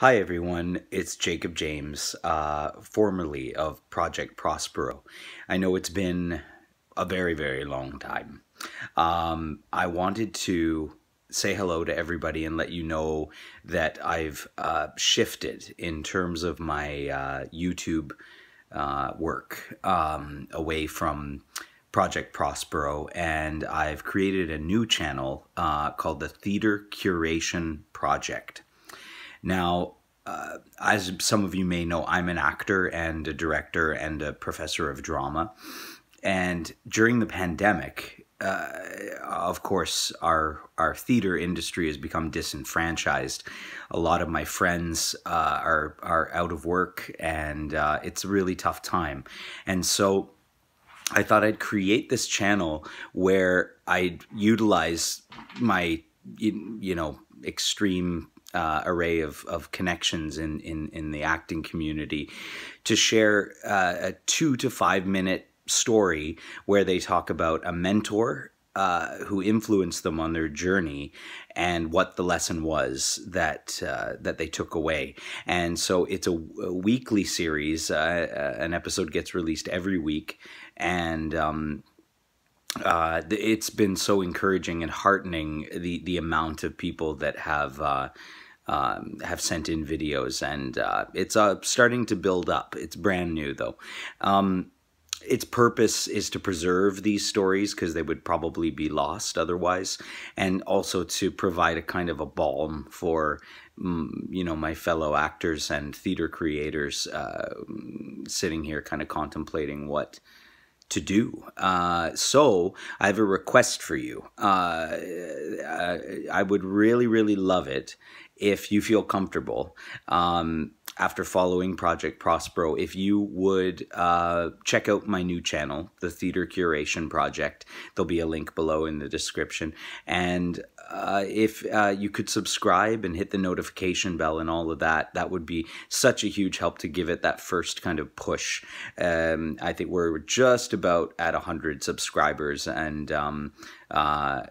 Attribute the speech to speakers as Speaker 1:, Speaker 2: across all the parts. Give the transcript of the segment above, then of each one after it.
Speaker 1: Hi, everyone. It's Jacob James, uh, formerly of Project Prospero. I know it's been a very, very long time. Um, I wanted to say hello to everybody and let you know that I've uh, shifted in terms of my uh, YouTube uh, work um, away from Project Prospero, and I've created a new channel uh, called the Theater Curation Project. Now, uh, as some of you may know, I'm an actor and a director and a professor of drama. And during the pandemic, uh, of course, our our theater industry has become disenfranchised. A lot of my friends uh, are are out of work, and uh, it's a really tough time. And so, I thought I'd create this channel where I'd utilize my you, you know extreme uh, array of, of connections in, in, in the acting community to share uh, a two to five minute story where they talk about a mentor uh, who influenced them on their journey and what the lesson was that uh, that they took away. And so it's a, a weekly series. Uh, uh an episode gets released every week, and um, uh, it's been so encouraging and heartening the the amount of people that have uh, um, have sent in videos, and uh, it's uh, starting to build up. It's brand new though. Um, its purpose is to preserve these stories because they would probably be lost otherwise, and also to provide a kind of a balm for mm, you know my fellow actors and theater creators uh, sitting here, kind of contemplating what to do. Uh, so I have a request for you. Uh, uh, I, would really, really love it if you feel comfortable um, after following Project Prospero, if you would uh, check out my new channel, The Theater Curation Project. There'll be a link below in the description. And uh, if uh, you could subscribe and hit the notification bell and all of that, that would be such a huge help to give it that first kind of push. Um, I think we're just about at 100 subscribers, and um, uh,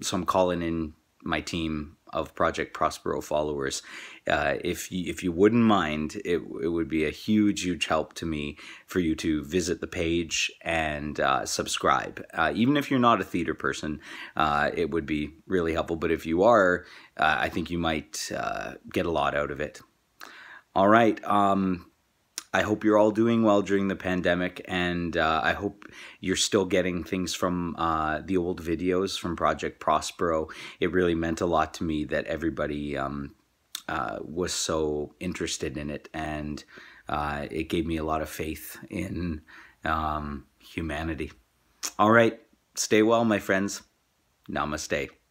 Speaker 1: so I'm calling in my team of Project Prospero followers. Uh, if you, if you wouldn't mind, it, it would be a huge huge help to me for you to visit the page and uh, subscribe. Uh, even if you're not a theater person, uh, it would be really helpful. But if you are, uh, I think you might uh, get a lot out of it. All right. Um, I hope you're all doing well during the pandemic, and uh, I hope you're still getting things from uh, the old videos from Project Prospero. It really meant a lot to me that everybody um, uh, was so interested in it, and uh, it gave me a lot of faith in um, humanity. All right, stay well, my friends. Namaste.